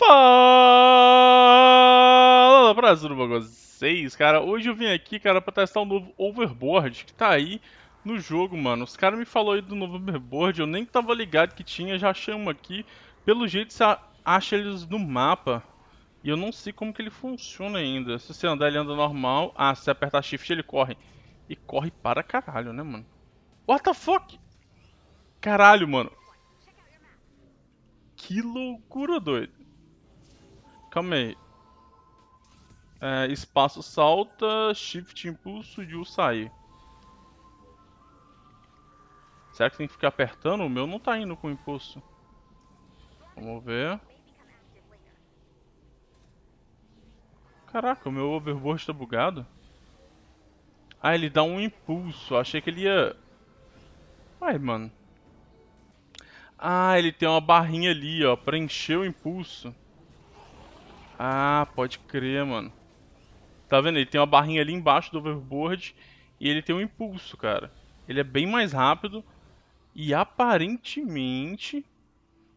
Fala, Brasil do vocês, cara. Hoje eu vim aqui, cara, pra testar o um novo Overboard que tá aí no jogo, mano. Os caras me falaram aí do novo Overboard, eu nem tava ligado que tinha, já chamo aqui. Pelo jeito você acha eles no mapa. E eu não sei como que ele funciona ainda. Se você andar, ele anda normal. Ah, se você apertar shift, ele corre. E corre para caralho, né, mano? What the fuck? Caralho, mano. Que loucura, doido. Calma aí. É, espaço salta, shift impulso e o sair. Será que tem que ficar apertando? O meu não tá indo com impulso. Vamos ver. Caraca, o meu overboard tá bugado. Ah, ele dá um impulso. Achei que ele ia... Ai, mano. Ah, ele tem uma barrinha ali, ó. encher o impulso. Ah, pode crer, mano. Tá vendo? Ele tem uma barrinha ali embaixo do overboard e ele tem um impulso, cara. Ele é bem mais rápido e aparentemente...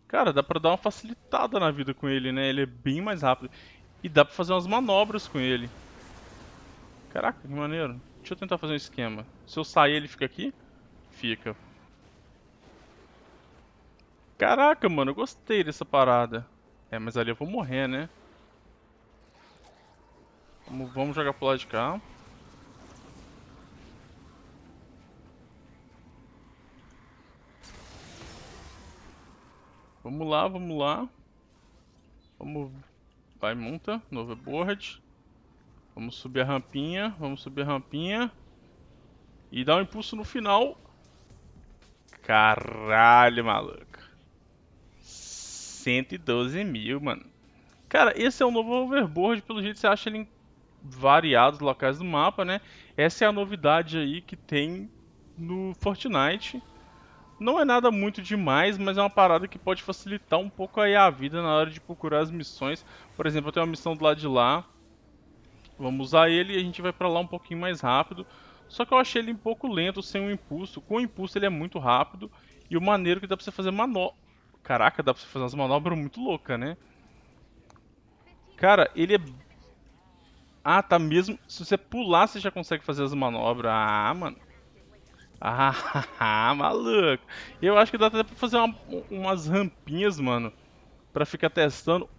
Cara, dá pra dar uma facilitada na vida com ele, né? Ele é bem mais rápido. E dá pra fazer umas manobras com ele. Caraca, que maneiro. Deixa eu tentar fazer um esquema. Se eu sair, ele fica aqui? Fica. Caraca, mano, eu gostei dessa parada. É, mas ali eu vou morrer, né? Vamos jogar pro lado de cá. Vamos lá, vamos lá. Vamos... Vai, monta. No board Vamos subir a rampinha. Vamos subir a rampinha. E dar um impulso no final. Caralho, maluco. 112 mil, mano. Cara, esse é o novo overboard. Pelo jeito, você acha ele em variados locais do mapa, né? Essa é a novidade aí que tem no Fortnite. Não é nada muito demais, mas é uma parada que pode facilitar um pouco aí a vida na hora de procurar as missões. Por exemplo, eu tenho uma missão do lado de lá. Vamos usar ele e a gente vai para lá um pouquinho mais rápido. Só que eu achei ele um pouco lento, sem um impulso. Com o impulso ele é muito rápido. E o maneiro que dá pra você fazer manobra... Caraca, dá pra você fazer umas manobras muito loucas, né? Cara, ele é ah, tá mesmo. Se você pular, você já consegue fazer as manobras. Ah, mano. Ah, ah, maluco. Eu acho que dá até pra fazer uma, umas rampinhas, mano. Pra ficar testando.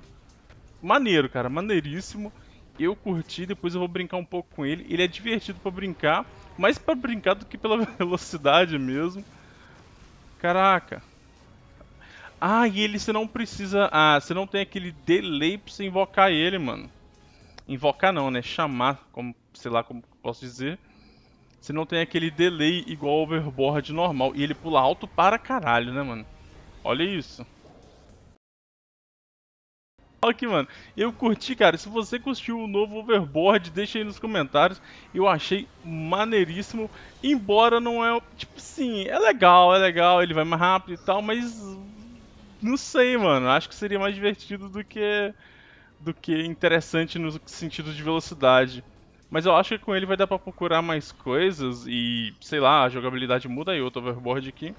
Maneiro, cara. Maneiríssimo. Eu curti, depois eu vou brincar um pouco com ele. Ele é divertido pra brincar. Mais pra brincar do que pela velocidade mesmo. Caraca. Ah, e ele você não precisa... Ah, você não tem aquele delay pra você invocar ele, mano invocar não, né? Chamar, como sei lá como posso dizer. Você não tem aquele delay igual ao overboard normal. E ele pula alto para caralho, né, mano? Olha isso. Olha aqui, mano. Eu curti, cara. Se você curtiu o novo overboard, deixa aí nos comentários. Eu achei maneiríssimo. Embora não é. Tipo sim, é legal, é legal. Ele vai mais rápido e tal, mas. Não sei, mano. Acho que seria mais divertido do que do que interessante no sentido de velocidade. Mas eu acho que com ele vai dar para procurar mais coisas e, sei lá, a jogabilidade muda aí, outro overboard aqui.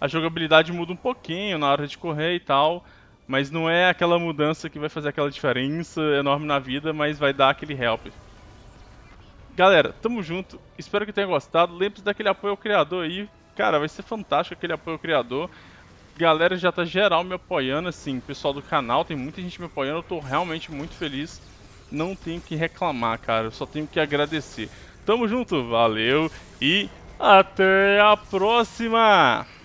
A jogabilidade muda um pouquinho na hora de correr e tal, mas não é aquela mudança que vai fazer aquela diferença enorme na vida, mas vai dar aquele help. Galera, tamo junto, espero que tenha gostado, lembre-se daquele apoio ao criador aí, cara, vai ser fantástico aquele apoio ao criador galera já tá geral me apoiando, assim, pessoal do canal, tem muita gente me apoiando, eu tô realmente muito feliz. Não tenho que reclamar, cara, eu só tenho que agradecer. Tamo junto, valeu e até a próxima!